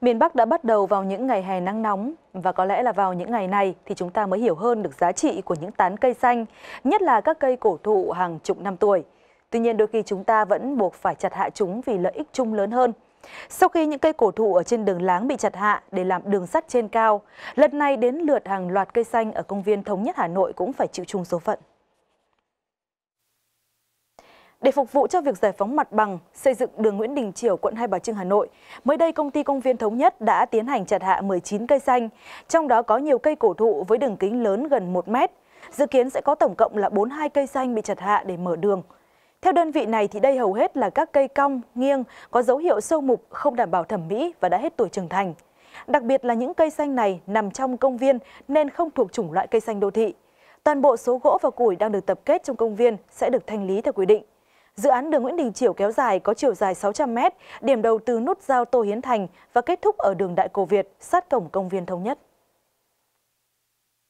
Miền Bắc đã bắt đầu vào những ngày hè nắng nóng và có lẽ là vào những ngày này thì chúng ta mới hiểu hơn được giá trị của những tán cây xanh, nhất là các cây cổ thụ hàng chục năm tuổi. Tuy nhiên đôi khi chúng ta vẫn buộc phải chặt hạ chúng vì lợi ích chung lớn hơn. Sau khi những cây cổ thụ ở trên đường láng bị chặt hạ để làm đường sắt trên cao, lần này đến lượt hàng loạt cây xanh ở công viên Thống nhất Hà Nội cũng phải chịu chung số phận. Để phục vụ cho việc giải phóng mặt bằng, xây dựng đường Nguyễn Đình Chiểu, quận Hai Bà Trưng, Hà Nội, mới đây công ty công viên Thống Nhất đã tiến hành chặt hạ 19 cây xanh, trong đó có nhiều cây cổ thụ với đường kính lớn gần 1 mét. Dự kiến sẽ có tổng cộng là 42 cây xanh bị chặt hạ để mở đường. Theo đơn vị này thì đây hầu hết là các cây cong, nghiêng, có dấu hiệu sâu mục, không đảm bảo thẩm mỹ và đã hết tuổi trưởng thành. Đặc biệt là những cây xanh này nằm trong công viên nên không thuộc chủng loại cây xanh đô thị. Toàn bộ số gỗ và củi đang được tập kết trong công viên sẽ được thanh lý theo quy định. Dự án đường Nguyễn Đình Chiểu kéo dài có chiều dài 600 m, điểm đầu từ nút giao Tô Hiến Thành và kết thúc ở đường Đại Cổ Việt sát cổng công viên Thống Nhất.